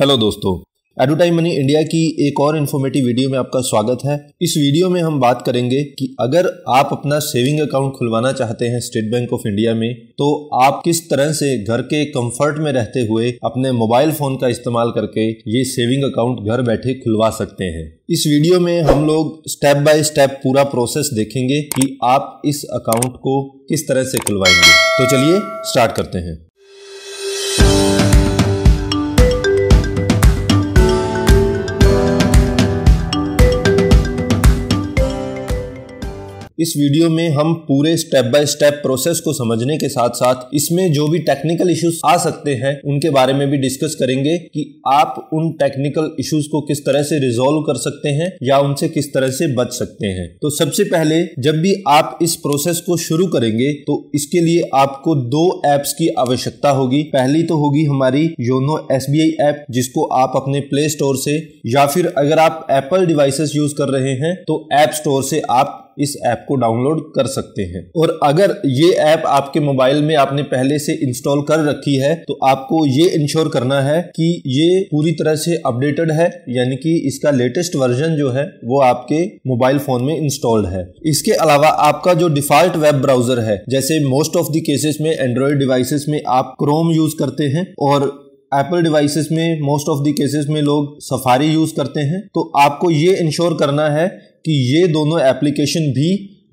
hello दोस्तों advertise money India की एक और इन्फॉर्मेटिव वीडियो में आपका स्वागत है इस वीडियो में हम बात करेंगे कि अगर आप अपना सेविंग अकाउंट खुलवाना चाहते हैं स्टेट बैंक ऑफ इंडिया में तो आप किस तरह से घर के कंफर्ट में रहते हुए अपने मोबाइल फोन का इस्तेमाल करके ये सेविंग अकाउंट घर बैठे खुलवा सकते हैं इस वीडियो में हम लोग स्टेप बाय स्टेप पूरा प्रोसेस देखेंगे कि आप इस अकाउंट को किस तरह से खुलवाएंगे तो चलिए स्टार्ट करते हैं इस वीडियो में हम पूरे स्टेप बाय स्टेप प्रोसेस को समझने के साथ साथ इसमें जो भी टेक्निकल इश्यूज आ सकते हैं उनके बारे में भी डिस्कस करेंगे कि आप उन टेक्निकल इश्यूज को किस तरह से रिजोल्व कर सकते हैं या उनसे किस तरह से बच सकते हैं तो सबसे पहले जब भी आप इस प्रोसेस को शुरू करेंगे तो इसके लिए आपको दो एप्स की आवश्यकता होगी पहली तो होगी हमारी योनो एस ऐप जिसको आप अपने प्ले स्टोर से या फिर अगर आप एप्पल डिवाइसेस यूज कर रहे हैं तो ऐप स्टोर से आप इस ऐप को डाउनलोड कर सकते हैं और अगर ये ऐप आपके मोबाइल में आपने पहले से इंस्टॉल कर रखी है तो आपको ये इंश्योर करना है कि ये पूरी तरह से अपडेटेड है यानी कि इसका लेटेस्ट वर्जन जो है वो आपके मोबाइल फोन में इंस्टॉल्ड है इसके अलावा आपका जो डिफॉल्ट वेब ब्राउजर है जैसे मोस्ट ऑफ द केसेस में एंड्रॉयड डिवाइसेस में आप क्रोम यूज करते हैं और एप्पल डिवाइसेस में मोस्ट ऑफ दी केसेस में लोग सफारी यूज़ करते हैं तो आपको ये इंश्योर करना है कि ये दोनों एप्लीकेशन भी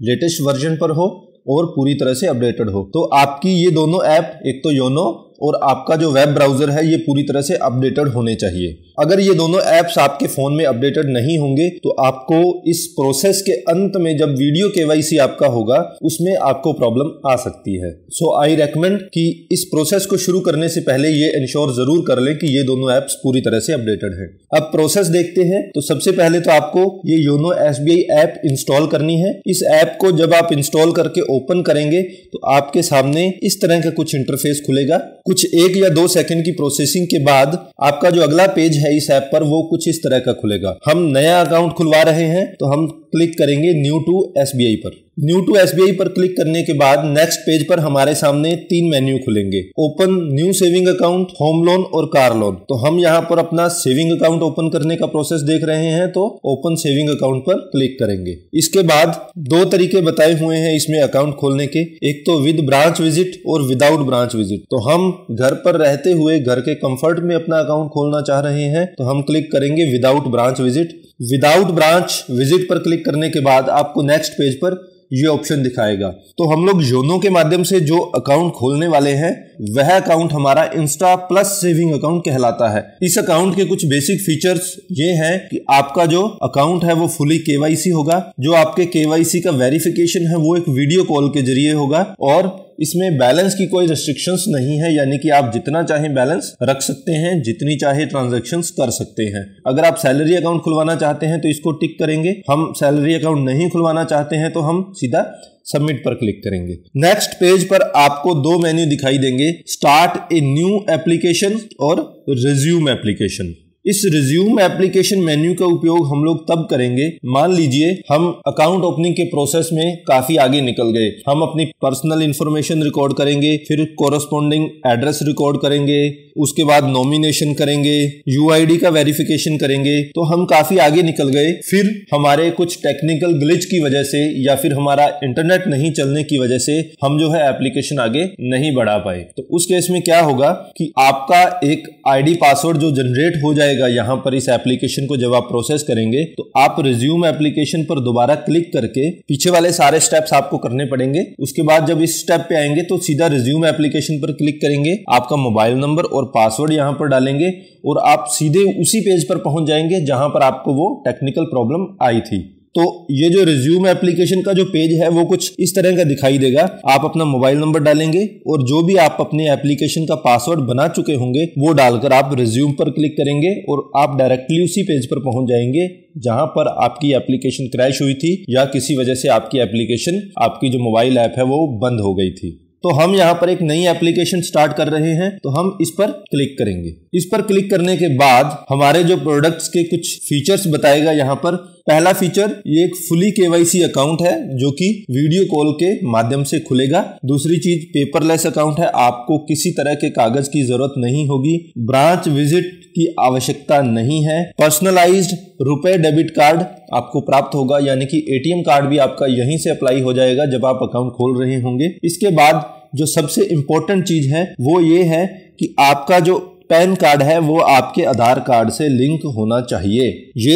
लेटेस्ट वर्जन पर हो और पूरी तरह से अपडेटेड हो तो आपकी ये दोनों ऐप एक तो योनो और आपका जो वेब ब्राउज़र है ये पूरी तरह से अपडेटेड होने चाहिए अगर ये दोनों ऐप्स आपके फ़ोन में अपडेटेड नहीं होंगे तो आपको इस प्रोसेस के अंत में जब वीडियो के आपका होगा उसमें आपको प्रॉब्लम आ सकती है सो आई रेकमेंड कि इस प्रोसेस को शुरू करने से पहले ये इंश्योर ज़रूर कर लें कि ये दोनों ऐप्स पूरी तरह से अपडेटेड हैं अब प्रोसेस देखते हैं तो सबसे पहले तो आपको ये योनो एस ऐप इंस्टॉल करनी है इस ऐप को जब आप इंस्टॉल करके ओपन करेंगे तो आपके सामने इस तरह का कुछ इंटरफेस खुलेगा कुछ एक या दो सेकंड की प्रोसेसिंग के बाद आपका जो अगला पेज है इस ऐप पर वो कुछ इस तरह का खुलेगा हम नया अकाउंट खुलवा रहे हैं तो हम क्लिक करेंगे न्यू टू एस पर न्यू टू एस पर क्लिक करने के बाद नेक्स्ट पेज पर हमारे सामने तीन मेन्यू खुलेंगे open new saving account home loan और कार लोन तो हम यहाँ पर अपना सेविंग अकाउंट ओपन करने का प्रोसेस देख रहे हैं तो ओपन सेविंग अकाउंट पर क्लिक करेंगे इसके बाद दो तरीके बताए हुए हैं इसमें अकाउंट खोलने के एक तो विद ब्रांच विजिट और विदाउट ब्रांच विजिट तो हम घर पर रहते हुए घर के कम्फर्ट में अपना अकाउंट खोलना चाह रहे हैं तो हम क्लिक करेंगे without branch visit without branch visit पर क्लिक क्लिक करने के बाद आपको नेक्स्ट पेज पर ये ऑप्शन दिखाएगा तो हम लोग योनो के माध्यम से जो अकाउंट खोलने वाले हैं वह अकाउंट हमारा इंस्टा प्लस सेविंग अकाउंट कहलाता है इस अकाउंट के कुछ बेसिक फीचर्स ये हैं कि आपका जो अकाउंट है वो फुली केवाईसी होगा जो आपके केवाईसी का वेरिफिकेशन है वो एक वीडियो कॉल के जरिए होगा और इसमें बैलेंस की कोई रेस्ट्रिक्शन नहीं है यानी कि आप जितना चाहे बैलेंस रख सकते हैं जितनी चाहे ट्रांजेक्शन कर सकते हैं अगर आप सैलरी अकाउंट खुलवाना चाहते हैं तो इसको टिक करेंगे हम सैलरी अकाउंट नहीं खुलवाना चाहते हैं तो हम सीधा सबमिट पर क्लिक करेंगे नेक्स्ट पेज पर आपको दो मेन्यू दिखाई देंगे स्टार्ट ए न्यू एप्लीकेशन और रिज्यूम एप्लीकेशन इस रिज्यूम एप्लीकेशन मेन्यू का उपयोग हम लोग तब करेंगे मान लीजिए हम अकाउंट ओपनिंग के प्रोसेस में काफी आगे निकल गए हम अपनी पर्सनल इंफॉर्मेशन रिकॉर्ड करेंगे फिर कोरस्पोंडिंग एड्रेस रिकॉर्ड करेंगे उसके बाद नॉमिनेशन करेंगे यू का वेरिफिकेशन करेंगे तो हम काफी आगे निकल गए फिर हमारे कुछ टेक्निकल ग्लिच की वजह से या फिर हमारा इंटरनेट नहीं चलने की वजह से हम जो है एप्लीकेशन आगे नहीं बढ़ा पाए तो उस केस में क्या होगा कि आपका एक आईडी पासवर्ड जो जनरेट हो जाए जाएगा यहाँ पर इस एप्लीकेशन को जब आप प्रोसेस करेंगे तो आप रिज्यूम एप्लीकेशन पर दोबारा क्लिक करके पीछे वाले सारे स्टेप्स आपको करने पड़ेंगे उसके बाद जब इस स्टेप पे आएंगे तो सीधा रिज्यूम एप्लीकेशन पर क्लिक करेंगे आपका मोबाइल नंबर और पासवर्ड यहाँ पर डालेंगे और आप सीधे उसी पेज पर पहुंच जाएंगे जहां पर आपको वो टेक्निकल प्रॉब्लम आई थी तो ये जो रिज्यूम एप्लीकेशन का जो पेज है वो कुछ इस तरह का दिखाई देगा आप अपना मोबाइल नंबर डालेंगे और जो भी आप अपने एप्लीकेशन का पासवर्ड बना चुके होंगे वो डालकर आप रिज्यूम पर क्लिक करेंगे और आप डायरेक्टली उसी पेज पर पहुंच जाएंगे जहां पर आपकी एप्लीकेशन क्रैश हुई थी या किसी वजह से आपकी एप्लीकेशन आपकी जो मोबाइल ऐप है वो बंद हो गई थी तो हम यहाँ पर एक नई एप्लीकेशन स्टार्ट कर रहे हैं तो हम इस पर क्लिक करेंगे इस पर क्लिक करने के बाद हमारे जो प्रोडक्ट्स के कुछ फीचर्स बताएगा यहाँ पर पहला फीचर ये एक फुली केवाईसी अकाउंट है जो कि वीडियो कॉल के माध्यम से खुलेगा दूसरी चीज पेपरलेस अकाउंट है आपको किसी तरह के कागज की जरूरत नहीं होगी ब्रांच विजिट की आवश्यकता नहीं है पर्सनलाइज्ड रुपए डेबिट कार्ड आपको प्राप्त होगा यानी कि एटीएम कार्ड भी आपका यहीं से अप्लाई हो जाएगा जब आप अकाउंट खोल रहे होंगे इसके बाद जो सबसे इम्पोर्टेंट चीज है वो ये है कि आपका जो पैन कार्ड है वो आपके आधार कार्ड से लिंक होना चाहिए ये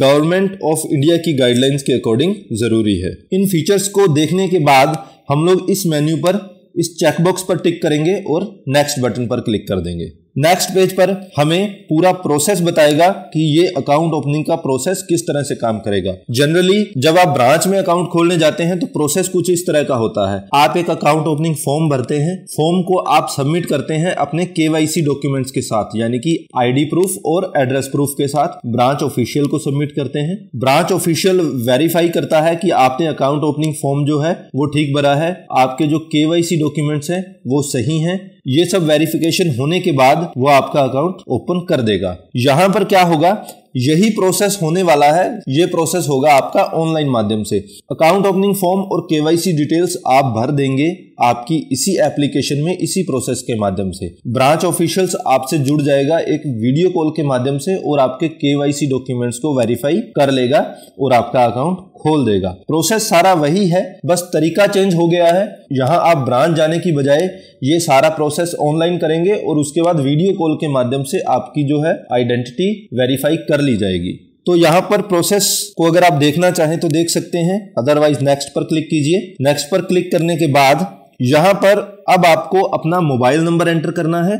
गवर्नमेंट ऑफ इंडिया की गाइडलाइंस के अकॉर्डिंग जरूरी है इन फीचर्स को देखने के बाद हम लोग इस मेन्यू पर इस चेकबॉक्स पर टिक करेंगे और नेक्स्ट बटन पर क्लिक कर देंगे नेक्स्ट पेज पर हमें पूरा प्रोसेस बताएगा कि ये अकाउंट ओपनिंग का प्रोसेस किस तरह से काम करेगा जनरली जब आप ब्रांच में अकाउंट खोलने जाते हैं तो प्रोसेस कुछ इस तरह का होता है आप एक अकाउंट ओपनिंग फॉर्म भरते हैं फॉर्म को आप सबमिट करते हैं अपने केवाईसी डॉक्यूमेंट्स के साथ यानी कि आईडी प्रूफ और एड्रेस प्रूफ के साथ ब्रांच ऑफिशियल को सबमिट करते हैं ब्रांच ऑफिशियल वेरीफाई करता है कि आपने अकाउंट ओपनिंग फॉर्म जो है वो ठीक भरा है आपके जो केवाईसी डॉक्यूमेंट्स हैं वो सही हैं ये सब वेरिफिकेशन होने के बाद वो आपका अकाउंट ओपन कर देगा यहां पर क्या होगा यही प्रोसेस होने वाला है ये प्रोसेस होगा आपका ऑनलाइन माध्यम से अकाउंट ओपनिंग फॉर्म और केवाईसी डिटेल्स आप भर देंगे आपकी इसी एप्लीकेशन में इसी प्रोसेस के माध्यम से ब्रांच ऑफिशियल्स आपसे जुड़ जाएगा एक वीडियो कॉल के माध्यम से और आपके केवाईसी डॉक्यूमेंट्स को वेरीफाई कर लेगा और आपका अकाउंट खोल देगा प्रोसेस सारा वही है बस तरीका चेंज हो गया है यहाँ आप ब्रांच जाने की बजाय ये सारा प्रोसेस ऑनलाइन करेंगे और उसके बाद वीडियो कॉल के माध्यम से आपकी जो है आइडेंटिटी वेरीफाई कर ली जाएगी तो यहाँ पर प्रोसेस को अगर आप देखना चाहें तो देख सकते हैं अदरवाइज नेक्स्ट पर क्लिक कीजिए नेक्स्ट पर क्लिक करने के बाद यहाँ पर अब आपको अपना मोबाइल नंबर एंटर करना है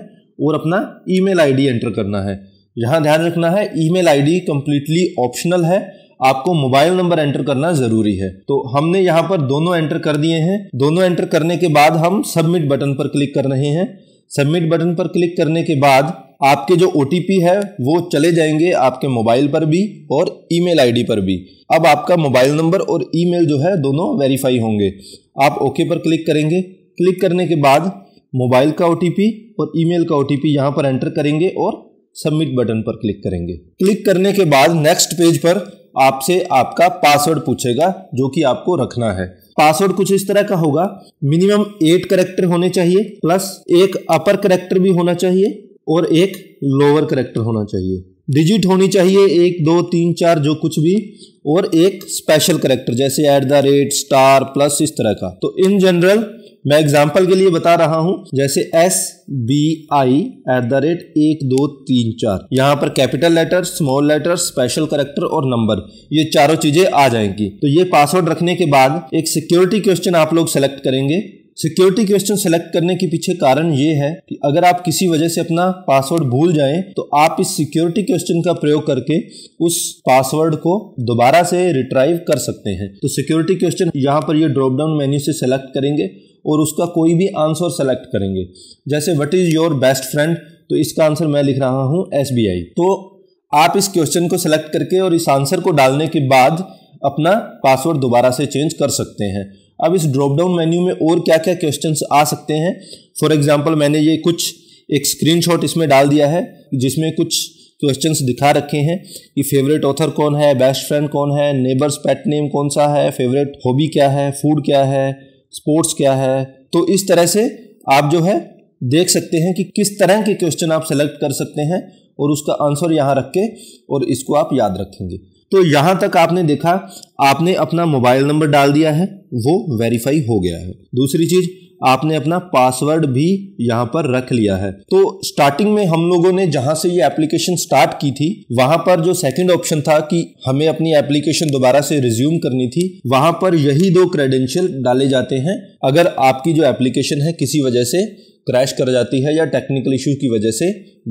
और अपना ईमेल आईडी एंटर करना है यहाँ ध्यान रखना है ईमेल आईडी कंप्लीटली ऑप्शनल है आपको मोबाइल नंबर एंटर करना जरूरी है तो हमने यहाँ पर दोनों एंटर कर दिए हैं दोनों एंटर करने के बाद हम सबमिट बटन पर क्लिक कर रहे हैं सबमिट बटन पर क्लिक करने के बाद आपके जो ओ है वो चले जाएंगे आपके मोबाइल पर भी और ईमेल आईडी पर भी अब आपका मोबाइल नंबर और ईमेल जो है दोनों वेरीफाई होंगे आप ओके पर क्लिक करेंगे क्लिक करने के बाद मोबाइल का ओ और ईमेल का ओ टी यहाँ पर एंटर करेंगे और सबमिट बटन पर क्लिक करेंगे क्लिक करने के बाद नेक्स्ट पेज पर आपसे आपका पासवर्ड पूछेगा जो कि आपको रखना है पासवर्ड कुछ इस तरह का होगा मिनिमम एट करेक्टर होने चाहिए प्लस एक अपर करेक्टर भी होना चाहिए और एक लोअर करेक्टर होना चाहिए डिजिट होनी चाहिए एक दो तीन चार जो कुछ भी और एक स्पेशल करेक्टर जैसे at the rate star plus इस तरह का तो इन जनरल मैं एग्जाम्पल के लिए बता रहा हूं जैसे S B I at the rate एक दो तीन चार यहाँ पर capital letter small letter special character और नंबर ये चारों चीजें आ जाएंगी तो ये पासवर्ड रखने के बाद एक सिक्योरिटी क्वेश्चन आप लोग सेलेक्ट करेंगे सिक्योरिटी क्वेश्चन सेलेक्ट करने के पीछे कारण ये है कि अगर आप किसी वजह से अपना पासवर्ड भूल जाएं तो आप इस सिक्योरिटी क्वेश्चन का प्रयोग करके उस पासवर्ड को दोबारा से रिट्राइव कर सकते हैं तो सिक्योरिटी क्वेश्चन यहाँ पर ये ड्रॉप डाउन मेन्यू से सेलेक्ट करेंगे और उसका कोई भी आंसर सेलेक्ट करेंगे जैसे what is your best friend तो इसका आंसर मैं लिख रहा हूँ एस तो आप इस क्वेश्चन को सेलेक्ट करके और इस आंसर को डालने के बाद अपना पासवर्ड दोबारा से चेंज कर सकते हैं अब इस ड्रॉपडाउन मेन्यू में और क्या क्या क्वेश्चंस आ सकते हैं फॉर एग्जांपल मैंने ये कुछ एक स्क्रीनशॉट इसमें डाल दिया है जिसमें कुछ क्वेश्चंस दिखा रखे हैं कि फेवरेट ऑथर कौन है बेस्ट फ्रेंड कौन है नेबर्स पेट नेम कौन सा है फेवरेट हॉबी क्या है फूड क्या है स्पोर्ट्स क्या है तो इस तरह से आप जो है देख सकते हैं कि किस तरह के क्वेश्चन आप सेलेक्ट कर सकते हैं और उसका आंसर यहाँ रख के और इसको आप याद रखेंगे तो यहाँ तक आपने देखा आपने अपना मोबाइल नंबर डाल दिया है वो वेरीफाई हो गया है दूसरी चीज़ आपने अपना पासवर्ड भी यहाँ पर रख लिया है तो स्टार्टिंग में हम लोगों ने जहां से ये एप्लीकेशन स्टार्ट की थी वहां पर जो सेकंड ऑप्शन था कि हमें अपनी एप्लीकेशन दोबारा से रिज्यूम करनी थी वहां पर यही दो क्रेडेंशियल डाले जाते हैं अगर आपकी जो एप्लीकेशन है किसी वजह से क्रैश कर जाती है या टेक्निकल इश्यू की वजह से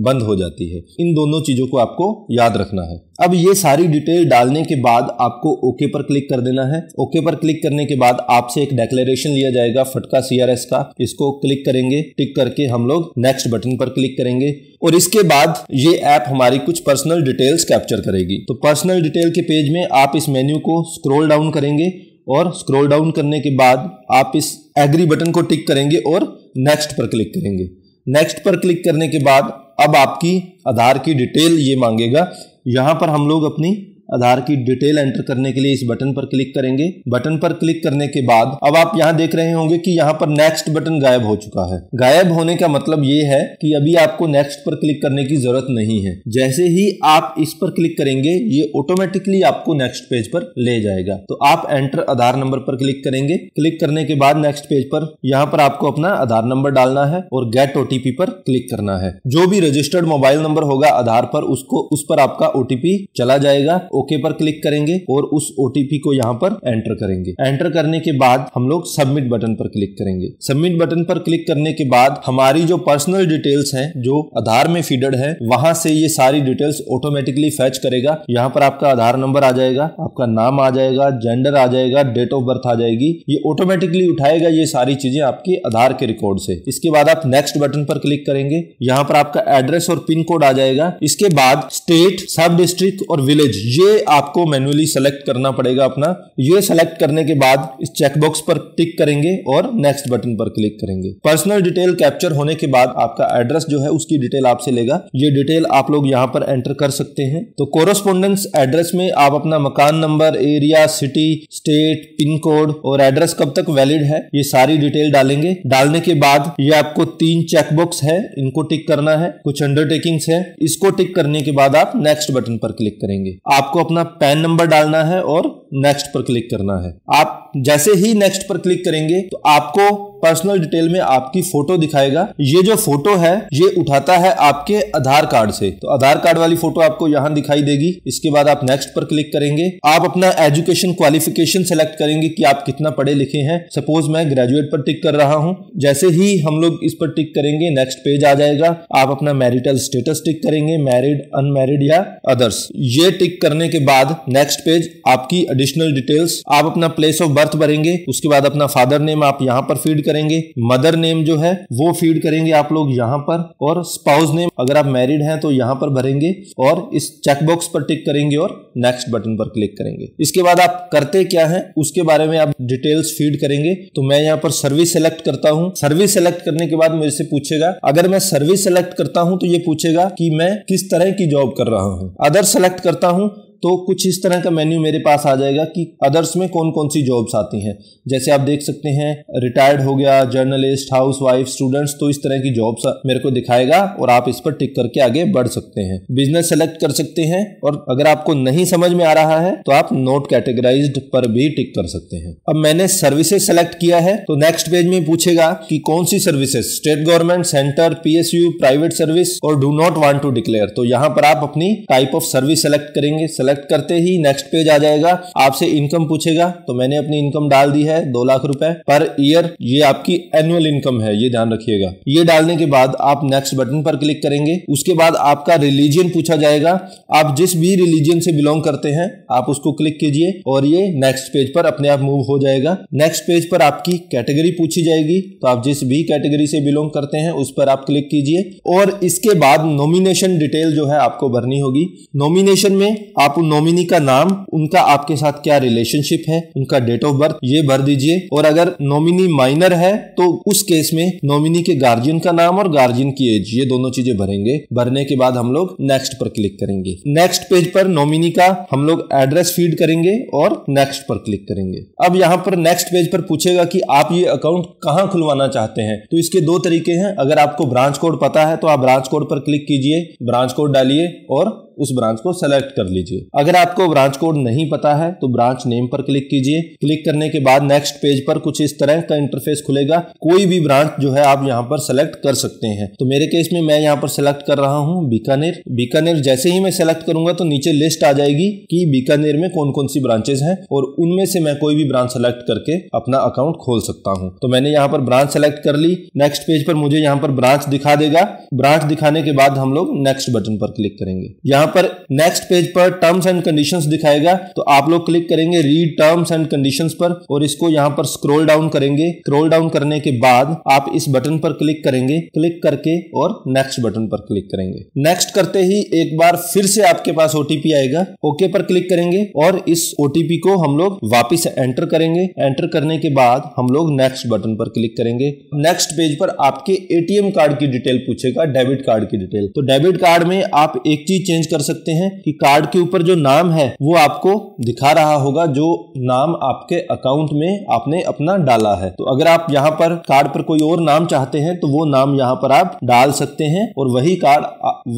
बंद हो जाती है इन दोनों चीज़ों को आपको याद रखना है अब ये सारी डिटेल डालने के बाद आपको ओके पर क्लिक कर देना है ओके पर क्लिक करने के बाद आपसे एक डेक्लेरेशन लिया जाएगा फटका सीआरएस का इसको क्लिक करेंगे टिक करके हम लोग नेक्स्ट बटन पर क्लिक करेंगे और इसके बाद ये ऐप हमारी कुछ पर्सनल डिटेल्स कैप्चर करेगी तो पर्सनल डिटेल के पेज में आप इस मेन्यू को स्क्रोल डाउन करेंगे और स्क्रॉल डाउन करने के बाद आप इस एग्री बटन को टिक करेंगे और नेक्स्ट पर क्लिक करेंगे नेक्स्ट पर क्लिक करने के बाद अब आपकी आधार की डिटेल ये मांगेगा यहाँ पर हम लोग अपनी आधार की डिटेल एंटर करने के लिए इस बटन पर क्लिक करेंगे बटन पर क्लिक करने के बाद अब आप यहाँ देख रहे होंगे कि यहाँ पर नेक्स्ट बटन गायब हो चुका है गायब होने का मतलब ये है कि अभी आपको नेक्स्ट पर क्लिक करने की जरूरत नहीं है जैसे ही आप इस पर क्लिक करेंगे ये ऑटोमेटिकली आपको नेक्स्ट पेज पर ले जाएगा तो आप एंटर आधार नंबर पर क्लिक करेंगे क्लिक करने के बाद नेक्स्ट पेज पर यहाँ पर आपको अपना आधार नंबर डालना है और गेट ओटीपी पर क्लिक करना है जो भी रजिस्टर्ड मोबाइल नंबर होगा आधार पर उसको उस पर आपका ओटीपी चला जाएगा ओके पर क्लिक करेंगे और उस ओटीपी को यहाँ पर एंटर करेंगे एंटर करने के बाद हम लोग सबमिट बटन पर क्लिक करेंगे सबमिट बटन पर क्लिक करने के बाद हमारी जो पर्सनल डिटेल्स हैं जो आधार में फीडर है वहां से ये सारी डिटेल्स ऑटोमेटिकली फैच करेगा यहाँ पर आपका आधार नंबर आ जाएगा आपका नाम आ जाएगा जेंडर आ जाएगा डेट ऑफ बर्थ आ जाएगी ये ऑटोमेटिकली उठाएगा ये सारी चीजें आपके आधार के रिकॉर्ड से इसके बाद आप नेक्स्ट बटन पर क्लिक करेंगे यहाँ पर आपका एड्रेस और पिन कोड आ जाएगा इसके बाद स्टेट सब डिस्ट्रिक्ट और विलेज ये आपको मैन्युअली सेलेक्ट करना पड़ेगा अपना ये सेलेक्ट करने के बाद इस चेकबॉक्स पर टिक करेंगे और नेक्स्ट बटन पर क्लिक करेंगे पर्सनल डिटेल कैप्चर होने के बाद आपका एड्रेस जो है उसकी डिटेल आपसे लेगा ये डिटेल आप लोग यहाँ पर एंटर कर सकते हैं तो कोरोस्पोंडेंस एड्रेस में आप अपना मकान number area city state pin code और एड्रेस कब तक वैलिड है ये सारी डिटेल डालेंगे डालने के बाद ये आपको तीन चेकबॉक्स है इनको टिक करना है कुछ अंडरटेकिंग्स है इसको टिक करने के बाद आप नेक्स्ट बटन पर क्लिक करेंगे आप आपको अपना पैन नंबर डालना है और नेक्स्ट पर क्लिक करना है आप जैसे ही नेक्स्ट पर क्लिक करेंगे तो आपको पर्सनल डिटेल में आपकी फोटो दिखाएगा ये जो फोटो है ये उठाता है आपके आधार कार्ड से तो आधार कार्ड वाली फोटो आपको यहाँ दिखाई देगी इसके बाद आप नेक्स्ट पर क्लिक करेंगे आप अपना एजुकेशन क्वालिफिकेशन सेलेक्ट करेंगे कि आप कितना पढ़े लिखे हैं सपोज मैं ग्रेजुएट पर टिक कर रहा हूँ जैसे ही हम लोग इस पर टिक करेंगे नेक्स्ट पेज आ जाएगा आप अपना मैरिटल स्टेटस टिक करेंगे मैरिड अनमेरिड या अदर्स ये टिक करने के बाद नेक्स्ट पेज आपकी एडिशनल डिटेल्स आप अपना प्लेस ऑफ बर्थ भरेंगे उसके बाद अपना फादर नेम आप यहाँ पर फीड करेंगे मदर नेम जो है वो फीड करेंगे आप लोग यहाँ पर और स्पाउस नेम अगर आप मैरिड हैं तो यहाँ पर भरेंगे और इस चेकबॉक्स पर टिक करेंगे और नेक्स्ट बटन पर क्लिक करेंगे इसके बाद आप करते क्या है उसके बारे में आप डिटेल्स फीड करेंगे तो मैं यहाँ पर सर्विस सेलेक्ट करता हूँ सर्विस सेलेक्ट करने के बाद मेरे से पूछेगा अगर मैं सर्विस सेलेक्ट करता हूँ तो ये पूछेगा कि मैं किस तरह की जॉब कर रहा हूँ अदर सेलेक्ट करता हूँ तो कुछ इस तरह का मेन्यू मेरे पास आ जाएगा कि अदर्स में कौन कौन सी जॉब्स आती हैं जैसे आप देख सकते हैं रिटायर्ड हो गया जर्नलिस्ट हाउस वाइफ स्टूडेंट्स तो इस तरह की जॉब्स मेरे को दिखाएगा और आप इस पर टिक करके आगे बढ़ सकते हैं बिजनेस सेलेक्ट कर सकते हैं और अगर आपको नहीं समझ में आ रहा है तो आप नोट कैटेगराइज पर भी टिक कर सकते हैं अब मैंने सर्विसेज सेलेक्ट किया है तो नेक्स्ट पेज में पूछेगा कि कौन सी services state government centre PSU private service और do not want to declare तो यहाँ पर आप अपनी टाइप ऑफ सर्विस सेलेक्ट करेंगे सेलेक्ट सिलेक्ट करते ही नेक्स्ट पेज आ जाएगा आपसे इनकम पूछेगा तो मैंने अपनी इनकम डाल दी है दो लाख रुपए पर ईयर ये आपकी एनुअल इनकम है ये ध्यान रखिएगा ये डालने के बाद आप नेक्स्ट बटन पर क्लिक करेंगे उसके बाद आपका रिलीजियन पूछा जाएगा आप जिस भी रिलीजियन से बिलोंग करते हैं आप उसको क्लिक कीजिए और ये नेक्स्ट पेज पर अपने आप मूव हो जाएगा नेक्स्ट पेज पर आपकी कैटेगरी पूछी जाएगी तो आप जिस भी कैटेगरी से बिलोंग करते हैं उस पर आप क्लिक कीजिए और इसके बाद नॉमिनेशन डिटेल जो है आपको भरनी होगी नॉमिनेशन में आप उन नॉमिनी का नाम उनका आपके साथ क्या रिलेशनशिप है उनका डेट ऑफ बर्थ ये भर दीजिए और अगर नॉमिनी माइनर है तो उस केस में नॉमिनी के गार्जियन का नाम और गार्जियन की एज ये दोनों चीजें भरेंगे भरने के बाद हम लोग नेक्स्ट पर क्लिक करेंगे नेक्स्ट पेज पर नॉमिनी का हम लोग एड्रेस फीड करेंगे और नेक्स्ट पर क्लिक करेंगे अब यहाँ पर नेक्स्ट पेज पर पूछेगा कि आप ये अकाउंट कहाँ खुलवाना चाहते हैं तो इसके दो तरीके हैं अगर आपको ब्रांच कोड पता है तो आप ब्रांच कोड पर क्लिक कीजिए ब्रांच कोड डालिए और उस ब्रांच को सेलेक्ट कर लीजिए अगर आपको ब्रांच कोड नहीं पता है तो ब्रांच नेम पर क्लिक कीजिए क्लिक करने के बाद नेक्स्ट पेज पर कुछ इस तरह का इंटरफेस खुलेगा कोई भी ब्रांच जो है आप यहाँ पर सेलेक्ट कर सकते हैं तो मेरे केस में मैं यहाँ पर सेलेक्ट कर रहा हूँ बीकानेर बीकानेर जैसे ही मैं सेलेक्ट करूंगा तो नीचे लिस्ट आ जाएगी कि बीकानेर में कौन कौन सी ब्रांचेस हैं और उनमें से मैं कोई भी ब्रांच सेलेक्ट करके अपना अकाउंट खोल सकता हूँ तो मैंने यहाँ पर ब्रांच सेलेक्ट कर ली नेक्स्ट पेज पर मुझे यहाँ पर ब्रांच दिखा देगा ब्रांच दिखाने के बाद हम लोग नेक्स्ट बटन पर क्लिक करेंगे यहाँ यहाँ पर नेक्स्ट पेज पर टर्म्स एंड कंडीशन दिखाएगा तो आप लोग क्लिक करेंगे रीड टर्म्स एंड कंडीशन पर और इसको यहाँ पर स्क्रोल डाउन करेंगे स्क्रोल डाउन करने के बाद आप इस बटन पर क्लिक करेंगे क्लिक करके और नेक्स्ट बटन पर क्लिक करेंगे नेक्स्ट करते ही एक बार फिर से आपके पास ओटीपी आएगा ओके पर क्लिक करेंगे और इस ओटीपी को हम लोग वापिस एंटर करेंगे एंटर करने के बाद हम लोग नेक्स्ट बटन पर क्लिक करेंगे नेक्स्ट पेज पर आपके एटीएम कार्ड की डिटेल पूछेगा डेबिट कार्ड की डिटेल तो डेबिट कार्ड में आप एक चीज चेंज कर सकते हैं कि कार्ड के ऊपर जो नाम है वो आपको दिखा रहा होगा जो नाम आपके अकाउंट में आपने अपना डाला है तो अगर आप यहाँ पर कार्ड पर कोई और नाम चाहते हैं तो वो नाम यहाँ पर आप डाल सकते हैं और वही कार्ड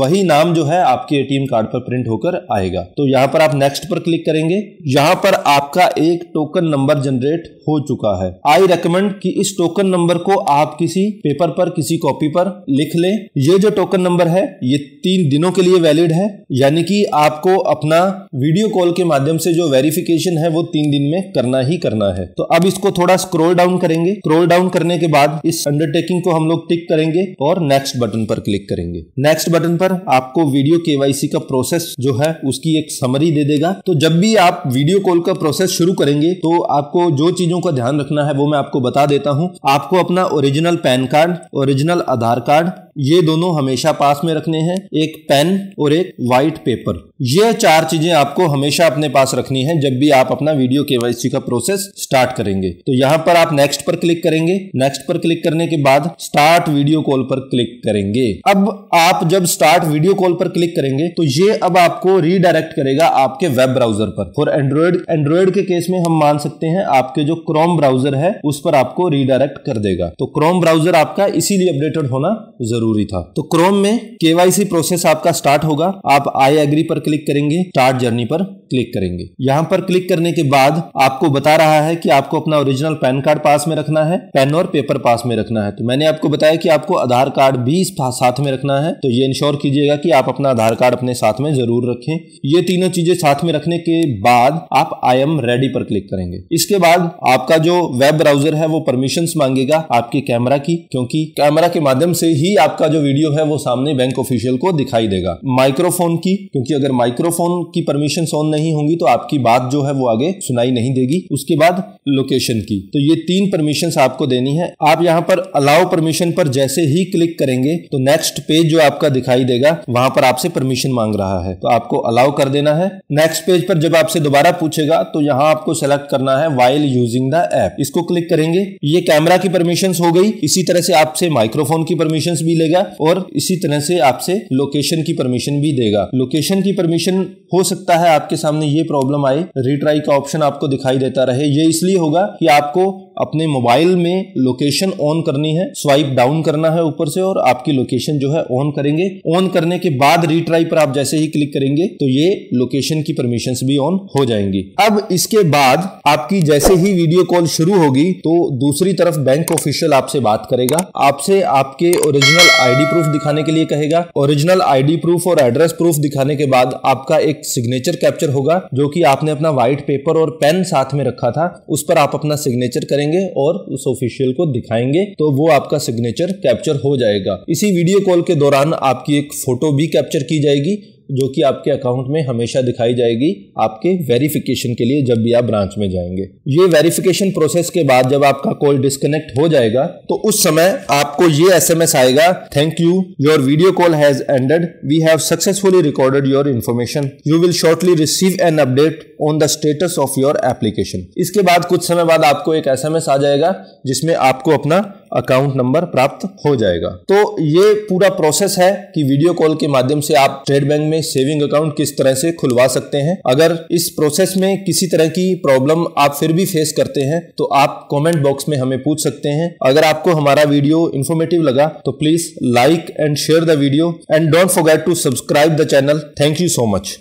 वही नाम जो है आपके ए कार्ड पर प्रिंट होकर आएगा तो यहाँ पर आप नेक्स्ट पर क्लिक करेंगे यहाँ पर आपका एक टोकन नंबर जनरेट हो चुका है आई रिकमेंड कि इस टोकन नंबर को आप किसी पेपर पर किसी कॉपी पर लिख लें ये जो टोकन नंबर है ये तीन दिनों के लिए वैलिड है यानी कि आपको अपना वीडियो कॉल के माध्यम से जो वेरिफिकेशन है वो तीन दिन में करना ही करना है तो अब इसको थोड़ा स्क्रोल डाउन करेंगे स्क्रोल डाउन करने के बाद इस अंडरटेकिंग को हम लोग टिक करेंगे और नेक्स्ट बटन पर क्लिक करेंगे नेक्स्ट बटन पर आपको वीडियो केवाईसी का प्रोसेस जो है उसकी एक समरी दे देगा तो जब भी आप वीडियो कॉल का प्रोसेस शुरू करेंगे तो आपको जो चीजों का ध्यान रखना है वो मैं आपको बता देता हूँ आपको अपना original PAN card original Aadhaar card ये दोनों हमेशा पास में रखने हैं एक पेन और एक वाइट पेपर ये चार चीजें आपको हमेशा अपने पास रखनी है जब भी आप अपना वीडियो केवाईसी का प्रोसेस स्टार्ट करेंगे तो यहाँ पर आप नेक्स्ट पर क्लिक करेंगे नेक्स्ट पर क्लिक करने के बाद स्टार्ट वीडियो कॉल पर क्लिक करेंगे अब आप जब स्टार्ट वीडियो कॉल पर क्लिक करेंगे तो ये अब आपको रीडायरेक्ट करेगा आपके वेब ब्राउजर पर फॉर एंड्रॉइड एंड्रॉयड के केस में हम मान सकते हैं आपके जो क्रोम ब्राउजर है उस पर आपको रीडायरेक्ट कर देगा तो क्रोम ब्राउजर आपका इसीलिए अपडेटेड होना जरूरी था तो क्रोम में केवाईसी प्रोसेस आपका स्टार्ट होगा आप आई एग्री पर क्लिक करेंगे स्टार्ट जर्नी पर क्लिक करेंगे यहाँ पर क्लिक करने के बाद आपको बता रहा है कि आपको अपना ओरिजिनल पैन कार्ड पास में रखना है पेन और पेपर पास में रखना है तो मैंने आपको बताया कि आपको आधार कार्ड भी साथ में रखना है तो ये इंश्योर कीजिएगा कि आप अपना आधार कार्ड अपने साथ में जरूर रखें ये तीनों चीजें साथ में रखने के बाद आप आई एम रेडी पर क्लिक करेंगे इसके बाद आपका जो वेब ब्राउजर है वो परमिशन मांगेगा आपके कैमरा की क्योंकि कैमरा के माध्यम से ही आपका जो वीडियो है वो सामने बैंक ऑफिशियल को दिखाई देगा माइक्रोफोन की क्योंकि अगर माइक्रोफोन की परमिशन ऑन नहीं होंगी तो आपकी बात जो है वो आगे सुनाई नहीं देगी उसके बाद लोकेशन की तो ये तीन परमिशन आपको देनी है आप यहाँ पर अलाउ परमिशन पर जैसे ही क्लिक करेंगे तो नेक्स्ट पेज जो आपका दिखाई देगा वहां पर आपसे परमिशन मांग रहा है तो आपको अलाउ कर देना है नेक्स्ट पेज पर जब आपसे दोबारा पूछेगा तो यहाँ आपको सेलेक्ट करना है वाइल यूजिंग द ऐप इसको क्लिक करेंगे ये कैमरा की परमिशन हो गई इसी तरह से आपसे माइक्रोफोन की परमिशन भी लेगा और इसी तरह से आपसे लोकेशन की परमिशन भी देगा लोकेशन की परमिशन हो सकता है आपके सामने ये प्रॉब्लम आए रिट्राई का ऑप्शन आपको दिखाई देता रहे ये इसलिए होगा कि आपको अपने मोबाइल में लोकेशन ऑन करनी है स्वाइप डाउन करना है ऊपर से और आपकी लोकेशन जो है ऑन करेंगे ऑन करने के बाद रिट्राई पर आप जैसे ही क्लिक करेंगे तो ये लोकेशन की परमिशन भी ऑन हो जाएंगी अब इसके बाद आपकी जैसे ही वीडियो कॉल शुरू होगी तो दूसरी तरफ बैंक ऑफिशियल आपसे बात करेगा आपसे आपके ओरिजिनल आईडी प्रूफ दिखाने के लिए कहेगा ओरिजिनल आईडी प्रूफ और एड्रेस प्रूफ दिखाने के बाद आपका एक सिग्नेचर कैप्चर होगा जो कि आपने अपना व्हाइट पेपर और पेन साथ में रखा था उस पर आप अपना सिग्नेचर करेंगे करेंगे और उस ऑफिशियल को दिखाएंगे तो वो आपका सिग्नेचर कैप्चर हो जाएगा इसी वीडियो कॉल के दौरान आपकी एक फोटो भी कैप्चर की जाएगी जो कि आपके अकाउंट में हमेशा दिखाई जाएगी आपके वेरिफिकेशन के लिए जब भी आप ब्रांच में जाएंगे ये वेरिफिकेशन प्रोसेस के बाद जब आपका कॉल डिस्कनेक्ट हो जाएगा तो उस समय आपको ये एसएमएस आएगा thank you your video call has ended we have successfully recorded your information you will shortly receive an update on the status of your application इसके बाद कुछ समय बाद आपको एक एस आ जाएगा जिसमें आपको अपना अकाउंट नंबर प्राप्त हो जाएगा तो ये पूरा प्रोसेस है कि वीडियो कॉल के माध्यम से आप स्टेट बैंक में सेविंग अकाउंट किस तरह से खुलवा सकते हैं अगर इस प्रोसेस में किसी तरह की प्रॉब्लम आप फिर भी फेस करते हैं तो आप कॉमेंट बॉक्स में हमें पूछ सकते हैं अगर आपको हमारा वीडियो इन्फॉर्मेटिव लगा तो please like and share the video and don't forget to subscribe the channel thank you so much